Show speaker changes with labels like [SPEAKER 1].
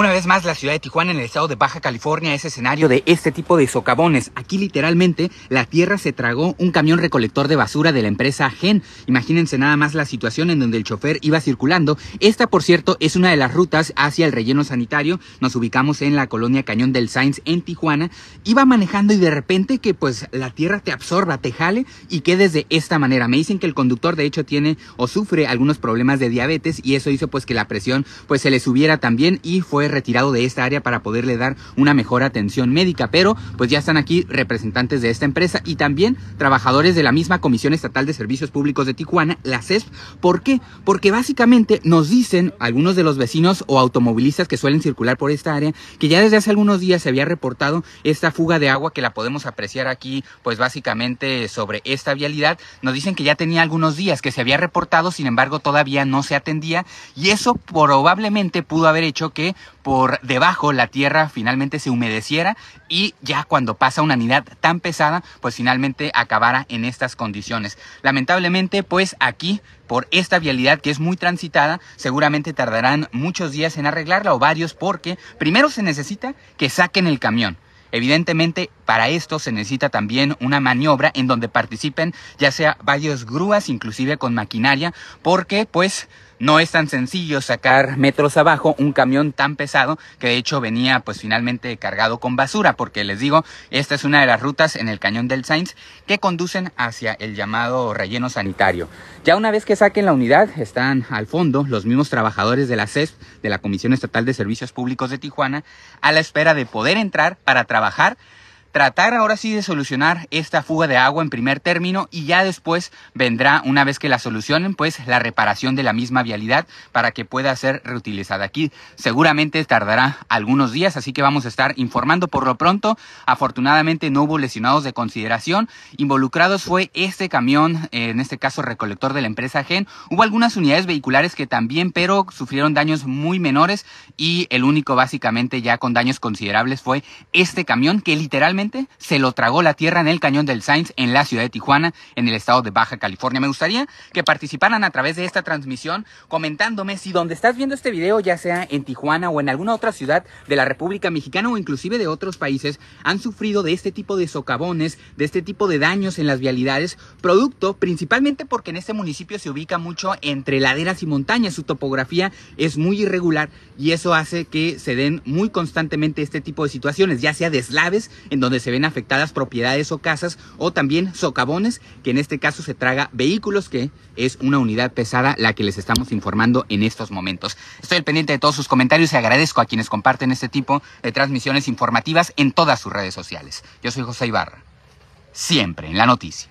[SPEAKER 1] Una vez más, la ciudad de Tijuana en el estado de Baja California es escenario de este tipo de socavones. Aquí literalmente la tierra se tragó un camión recolector de basura de la empresa Gen. Imagínense nada más la situación en donde el chofer iba circulando. Esta, por cierto, es una de las rutas hacia el relleno sanitario. Nos ubicamos en la colonia Cañón del Sainz en Tijuana. Iba manejando y de repente que pues la tierra te absorba, te jale y quedes de esta manera. Me dicen que el conductor de hecho tiene o sufre algunos problemas de diabetes y eso hizo pues que la presión pues se le subiera también y fue retirado de esta área para poderle dar una mejor atención médica. Pero pues ya están aquí representantes de esta empresa y también trabajadores de la misma Comisión Estatal de Servicios Públicos de Tijuana, la CESP. ¿Por qué? Porque básicamente nos dicen algunos de los vecinos o automovilistas que suelen circular por esta área que ya desde hace algunos días se había reportado esta fuga de agua que la podemos apreciar aquí, pues básicamente sobre esta vialidad. Nos dicen que ya tenía algunos días que se había reportado, sin embargo todavía no se atendía y eso probablemente pudo haber hecho que por debajo la tierra finalmente se humedeciera y ya cuando pasa una unidad tan pesada, pues finalmente acabara en estas condiciones. Lamentablemente, pues aquí por esta vialidad que es muy transitada, seguramente tardarán muchos días en arreglarla o varios porque primero se necesita que saquen el camión. Evidentemente, para esto se necesita también una maniobra en donde participen ya sea varios grúas, inclusive con maquinaria, porque pues no es tan sencillo sacar metros abajo un camión tan pesado que de hecho venía pues finalmente cargado con basura, porque les digo, esta es una de las rutas en el cañón del Sainz que conducen hacia el llamado relleno sanitario. Ya una vez que saquen la unidad, están al fondo los mismos trabajadores de la CESP, de la Comisión Estatal de Servicios Públicos de Tijuana, a la espera de poder entrar para trabajar tratar ahora sí de solucionar esta fuga de agua en primer término y ya después vendrá, una vez que la solucionen, pues la reparación de la misma vialidad para que pueda ser reutilizada. Aquí seguramente tardará algunos días, así que vamos a estar informando por lo pronto. Afortunadamente no hubo lesionados de consideración. Involucrados fue este camión, en este caso recolector de la empresa Gen. Hubo algunas unidades vehiculares que también, pero sufrieron daños muy menores y el único básicamente ya con daños considerables fue este camión que literalmente se lo tragó la tierra en el cañón del Sainz en la ciudad de Tijuana, en el estado de Baja California. Me gustaría que participaran a través de esta transmisión comentándome si donde estás viendo este video, ya sea en Tijuana o en alguna otra ciudad de la República Mexicana o inclusive de otros países, han sufrido de este tipo de socavones, de este tipo de daños en las vialidades, producto principalmente porque en este municipio se ubica mucho entre laderas y montañas, su topografía es muy irregular y eso hace que se den muy constantemente este tipo de situaciones, ya sea deslaves en donde donde se ven afectadas propiedades o casas o también socavones, que en este caso se traga vehículos, que es una unidad pesada la que les estamos informando en estos momentos. Estoy al pendiente de todos sus comentarios y agradezco a quienes comparten este tipo de transmisiones informativas en todas sus redes sociales. Yo soy José Ibarra, siempre en la noticia.